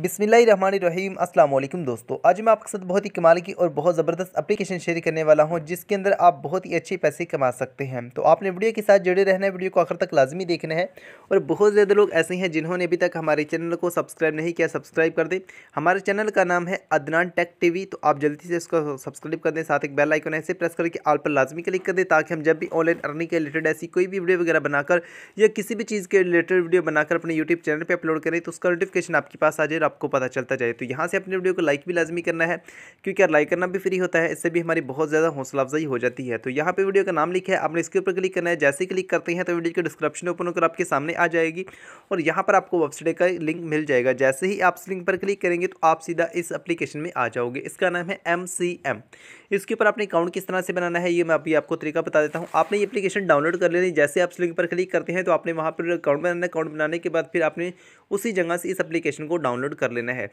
बिसमीम अल्लाम दोस्तों आज मैं आपके साथ बहुत ही कमाल की और बहुत ज़बरदस्त एप्लीकेशन शेयर करने वाला हूं जिसके अंदर आप बहुत ही अच्छे पैसे कमा सकते हैं तो आपने वीडियो के साथ जुड़े रहना है वीडियो को आखिर तक लाजमी देखना है और बहुत ज़्यादा लोग ऐसे हैं जिन्होंने अभी तक हमारे चैनल को सब्सक्राइब नहीं किया सब्सक्राइब कर दें हमारे चैनल का नाम है अदनान टेक टी तो आप जल्दी से उसको सब्सक्राइब कर दें साथ एक बेल आइकन ऐसे प्रेस करके आल पर लाजमी क्लिक कर दें ताकि हम जब भी ऑनलाइन अर्निंग के रिलेटेड ऐसी कोई भी वीडियो वगैरह बनाकर या किसी भी चीज़ के रिलेटेड वीडियो बनाकर अपने यूट्यूब चैनल पर अपलोड करें तो उसका नोटिफिकेशन आपके पास आ जाए आपको पता चलता जाए तो यहाँ से अपने वीडियो को लाइक भी लाजमी करना है क्योंकि यार लाइक करना भी फ्री होता है इससे भी हमारी बहुत ज़्यादा हौसला अफजाई हो जाती है तो यहाँ पर वीडियो का नाम लिखा है आपने इसके ऊपर क्लिक करना है जैसे क्लिक करते हैं तो वीडियो के डिस्क्रिप्शन ओपन होकर आपके सामने आ जाएगी और यहाँ पर आपको वेबसाइट का लिंक मिल जाएगा जैसे ही आप इस लिंक पर क्लिक करेंगे तो आप सीधा इस एप्लीकेशन में आ जाओगे इसका नाम है एम इसके ऊपर आपने अकाउंट किस तरह से बनाना है ये मैं अभी आपको तरीका बता देता हूँ आपने ये अप्लीकेशन डाउनलोड कर लेनी जैसे आप इस लिंक पर क्लिक करते हैं तो आपने वहाँ पर अकाउंट बनाना अकाउंट बनाने के बाद फिर आपने उसी जगह से इस अपलीकेशन को डाउनलोड डाउनलोड कर लेना है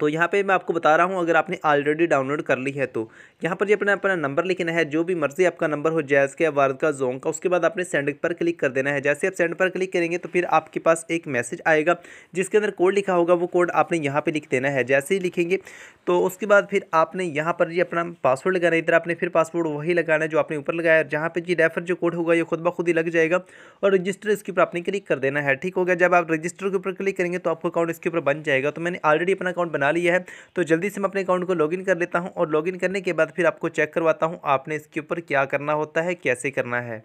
तो यहाँ पे मैं आपको बता रहा हूँ अगर आपने ऑलरेडी डाउनलोड कर ली है तो यहाँ पर जो अपना अपना नंबर लिखना है जो भी मर्ज़ी आपका नंबर हो जैज़ का वार्द का जोंग का उसके बाद आपने सेंड पर क्लिक कर देना है जैसे आप सेंड पर क्लिक करेंगे तो फिर आपके पास एक मैसेज आएगा जिसके अंदर कोड लिखा होगा वो कोड आपने यहाँ पर लिख देना है जैसे ही लिखेंगे तो उसके बाद फिर आपने यहाँ पर जी अपना पासवर्ड लगाना इधर आपने फिर पासवर्ड वही लगाना है जो आपने ऊपर लगाया जहाँ पर जी रेफर जो कोड होगा ये खुद ब खुद ही लग जाएगा और रजिस्टर इसके ऊपर आपने क्लिक कर देना है ठीक हो गया जब आप रजिस्टर के ऊपर क्लिक करेंगे तो आपका अकाउंट इसके ऊपर बन जाएगा तो मैंने ऑलरेडी अपना अकाउंट बना लिया है तो जल्दी से मैं अपने अकाउंट को लॉगिन कर लेता हूँ और लॉगिन करने के बाद फिर आपको चेक करवाता हूँ आपने इसके ऊपर क्या करना होता है कैसे करना है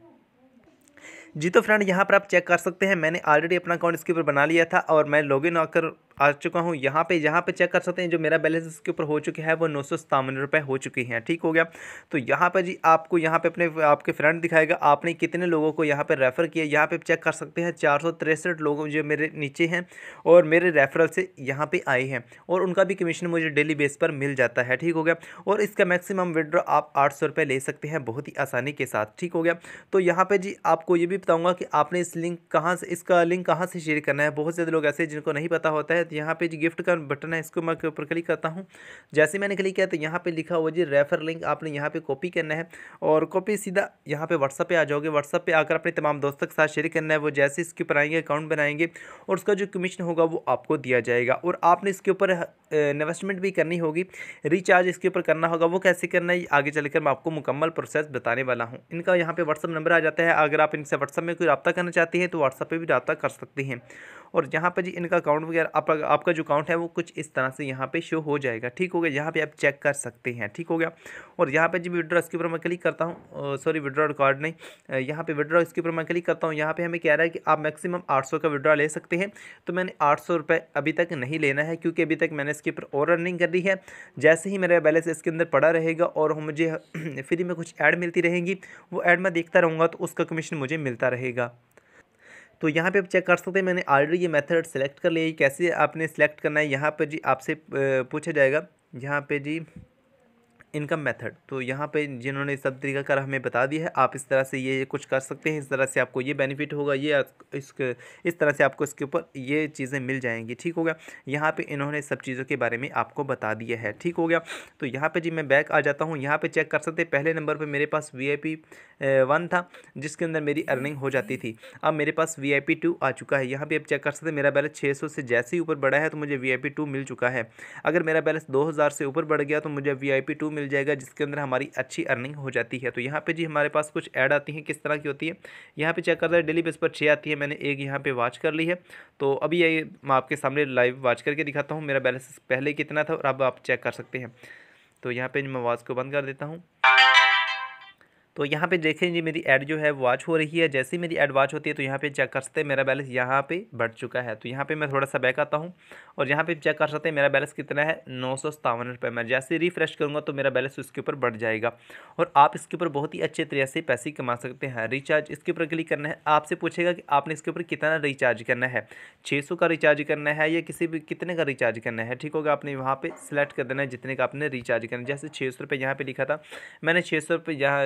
जी तो फ्रेंड यहाँ पर आप चेक कर सकते हैं मैंने ऑलरेडी अपना अकाउंट इसके ऊपर बना लिया था और मैं लॉगिन आकर आ चुका हूँ यहाँ पे यहाँ पे चेक कर सकते हैं जो मेरा बैलेंस इसके ऊपर हो चुकी है वो नौ सौ सतावन रुपये हो चुकी हैं ठीक हो गया तो यहाँ पर जी आपको यहाँ पे अपने आपके फ्रेंड दिखाएगा आपने कितने लोगों को यहाँ पे रेफ़र किया यहाँ पे चेक कर सकते हैं चार सौ तिरसठ लोग जो मेरे नीचे हैं और मेरे रेफरल से यहाँ पर आए हैं और उनका भी कमीशन मुझे डेली बेस पर मिल जाता है ठीक हो गया और इसका मैक्सिमम विड्रॉ आप आठ सौ रुपये ले सकते हैं बहुत ही आसानी के साथ ठीक हो गया तो यहाँ पर जी आपको ये भी बताऊँगा कि आपने इस लिंक कहाँ से इसका लिंक कहाँ से शेयर करना है बहुत ज़्यादा लोग ऐसे जिनको नहीं पता होता है तो यहाँ पे जो गिफ्ट का बटन है इसको मैं ऊपर क्लिक करता हूँ जैसे मैंने क्लिक किया तो यहाँ पे लिखा हुआ जी रेफर लिंक आपने यहाँ पे कॉपी करना है और कॉपी सीधा यहाँ पे व्हाट्सअप पे आ जाओगे व्हाट्सअप पे आकर अपने तमाम दोस्तों के साथ शेयर करना है वो जैसे इसके ऊपर आएंगे अकाउंट बनाएंगे और उसका जो कमीशन होगा वो आपको दिया जाएगा और आपने इसके ऊपर इन्वेस्टमेंट भी करनी होगी रिचार्ज इसके ऊपर करना होगा वो कैसे करना है आगे चलकर मैं आपको मुकम्मल प्रोसेस बताने वाला हूँ इनका यहाँ पे व्हाट्सअप नंबर आ जाता है अगर आप इनसे व्हाट्सअप में कोई रब्ता करना चाहते हैं तो व्हाट्सअप पर भी रब्ता कर सकते हैं और यहाँ पर जी इनका अकाउंट वगैरह आप आपका जो अकाउंट है वो कुछ इस तरह से यहाँ पे शो हो जाएगा ठीक हो गया यहाँ पे आप चेक कर सकते हैं ठीक हो गया और यहाँ पे जब विड्रॉ इसके ऊपर मैं क्लिक करता हूँ सॉरी विड्रॉ रिकॉर्ड नहीं यहाँ पे विड्रॉ इसके ऊपर मैं क्लिक करता हूँ यहाँ पे हमें कह रहा है कि आप मैक्सिमम आठ का विड्रॉ ले सकते हैं तो मैंने आठ अभी तक नहीं लेना है क्योंकि अभी तक मैंने इसके ऊपर और रनिंग कर दी है जैसे ही मेरा बैलेंस इसके अंदर पड़ा रहेगा और मुझे फ्री में कुछ ऐड मिलती रहेंगी वो ऐड मैं देखता रहूँगा तो उसका कमीशन मुझे मिलता रहेगा तो यहाँ पे आप चेक कर सकते हैं मैंने ऑलरेडी ये मेथड सेलेक्ट कर लिया है कैसे आपने सेलेक्ट करना है यहाँ पर जी आपसे पूछा जाएगा यहाँ पे जी इनकम मेथड तो यहाँ पे जिन्होंने सब तरीका कर हमें बता दिया है आप इस तरह से ये कुछ कर सकते हैं इस तरह से आपको ये बेनिफिट होगा ये इस इस तरह से आपको इसके ऊपर ये चीज़ें मिल जाएंगी ठीक हो गया यहाँ पे इन्होंने सब चीज़ों के बारे में आपको बता दिया है ठीक हो गया तो यहाँ पर जी मैं बैक आ जाता हूँ यहाँ पर चेक कर सकते पहले नंबर पर मेरे पास वी आई पी वन था जिसके अंदर मेरी अर्निंग हो जाती थी अब मेरे पास वी आई पी टू आ चुका है यहाँ पर आप चेक कर सकते मेरा बैलेंस छः सौ से जैसे ही ऊपर बढ़ा है तो मुझे वी आई पी टू मिल चुका है अगर मेरा बैलेंस दो हज़ार से ऊपर बढ़ गया तो मुझे वी आई पी टू मिल मिल जाएगा जिसके अंदर हमारी अच्छी अर्निंग हो जाती है तो यहाँ पे जी हमारे पास कुछ ऐड आती हैं किस तरह की होती है यहाँ पे चेक कर रहे हैं डेली बेस पर छः आती है मैंने एक यहाँ पे वॉच कर ली है तो अभी ये मैं आपके सामने लाइव वॉच करके दिखाता हूँ मेरा बैलेंस पहले कितना था और अब आप चेक कर सकते हैं तो यहाँ पर मैं वॉच को बंद कर देता हूँ तो यहाँ पे जी मेरी ऐड जो है वॉच हो रही है जैसे ही मेरी ऐड वॉच होती है तो यहाँ पे चेक कर सकते हैं मेरा बैलेंस यहाँ पे बढ़ चुका है तो यहाँ पे मैं थोड़ा सा बैक आता हूँ और यहाँ पे चेक कर सकते हैं मेरा बैलेंस कितना है नौ सौ सतावन रुपये मैं जैसे रिफ्रेश करूँगा तो मेरा बैलेंस उसके ऊपर बढ़ जाएगा और आप इसके ऊपर बहुत ही अच्छे तरीके से पैसे कमा सकते हैं रिचार्ज हाँ, इसके ऊपर क्लिक करना है आपसे पूछेगा कि आपने इसके ऊपर कितना रिचार्ज करना है छः का रिचार्ज करना है या किसी भी कितने का रिचार्ज करना है ठीक होगा आपने वहाँ पर सिलेक्ट कर देना है जितने का आपने रिचार्ज करना है जैसे छः सौ रुपये यहाँ पर लिखा था मैंने छः सौ रुपये यहाँ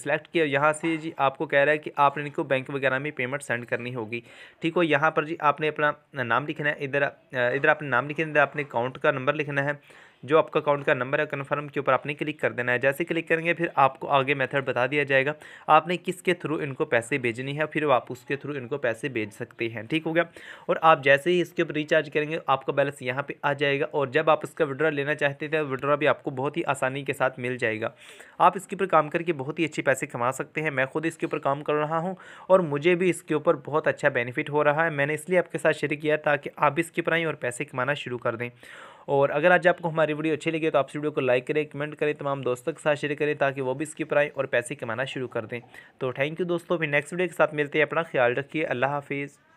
सेलेक्ट किया यहाँ से जी आपको कह रहा है कि आपने इनको बैंक वगैरह में पेमेंट सेंड करनी होगी ठीक हो यहाँ पर जी आपने अपना नाम लिखना है इधर इधर आपने नाम लिखना है इधर आपने अकाउंट का नंबर लिखना है जो आपका अकाउंट का नंबर है कन्फर्म के ऊपर आपने क्लिक कर देना है जैसे क्लिक करेंगे फिर आपको आगे मेथड बता दिया जाएगा आपने किसके थ्रू इनको पैसे भेजनी है फिर आप उसके थ्रू इनको पैसे भेज सकते हैं ठीक हो गया और आप जैसे ही इसके ऊपर रिचार्ज करेंगे आपका बैलेंस यहाँ पर आ जाएगा और जब आप इसका विड्रॉ लेना चाहते थे विड्रॉ भी आपको बहुत ही आसानी के साथ मिल जाएगा आप इसके ऊपर काम करके बहुत ही अच्छे पैसे कमा सकते हैं मैं खुद इसके ऊपर काम कर रहा हूँ और मुझे भी इसके ऊपर बहुत अच्छा बेनिफिट हो रहा है मैंने इसलिए आपके साथ शेयर किया ताकि आप भी इसके ऊपर आएँ और पैसे कमाना शुरू कर दें और अगर आज आपको हमारी वीडियो अच्छी लगी तो आप इस वीडियो को लाइक करें कमेंट करें तमाम दोस्तों के साथ शेयर करें ताकि वो भी स्किप आएँ और पैसे कमाना शुरू कर दें तो थैंक यू दोस्तों फिर नेक्स्ट वीडियो के साथ मिलते हैं अपना ख्याल रखिए अल्लाह हाफिज़